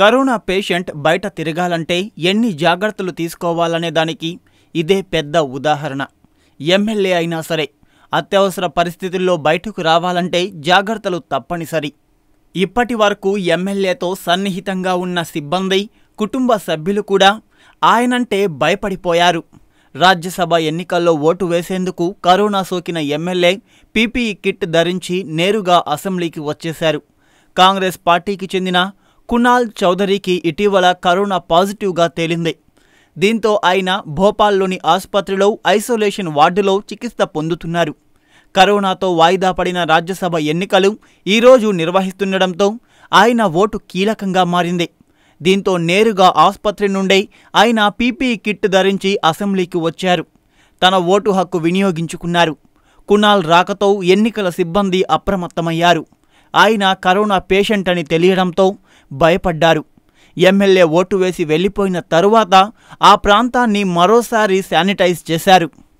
corona patient బయట తిరగాలంటే ఎన్ని జాగ్రత్తలు తీసుకోవాలనే దానికి ఇదే పెద్ద ఉదాహరణ ఎమ్మెల్యే అయినా సరే అత్యవసర పరిస్థితుల్లో బయటకు రావాలంటే జాగ్రత్తలు తప్పనిసరి ఇప్పటి వరకు ఎమ్మెల్యేతో సన్నిహితంగా ఉన్న సిబ్బంది కుటుంబ సభ్యులు కూడా ఆయనంటే భయపడిపోయారు రాజ్యసభ ఎన్నికల్లో ఓటు వేసేందుకు కరోనా సోకిన ఎమ్మెల్యే పీపీఈ కిట్ ధరించి నేరుగా అసెంబ్లీకి వచ్చేశారు కాంగ్రెస్ పార్టీకి చెందిన కునాల్ చౌదరికి ఇటీవల కరోనా పాజిటివ్గా తేలింది దీంతో ఆయన భోపాల్లోని ఆసుపత్రిలో ఐసోలేషన్ వార్డులో చికిత్స పొందుతున్నారు కరోనాతో వాయిదా పడిన రాజ్యసభ ఎన్నికలు ఈరోజు నిర్వహిస్తుండటంతో ఆయన ఓటు కీలకంగా మారింది దీంతో నేరుగా ఆసుపత్రి నుండే ఆయన పీపీఈ కిట్ ధరించి అసెంబ్లీకి వచ్చారు తన ఓటు హక్కు వినియోగించుకున్నారు కునాల్ రాకతో ఎన్నికల సిబ్బంది అప్రమత్తమయ్యారు ఆయన కరోనా పేషెంట్ అని తెలియడంతో భయపడ్డారు ఎమ్మెల్యే ఓటు వేసి వెళ్ళిపోయిన తరువాత ఆ ప్రాంతాన్ని మరోసారి శానిటైజ్ చేశారు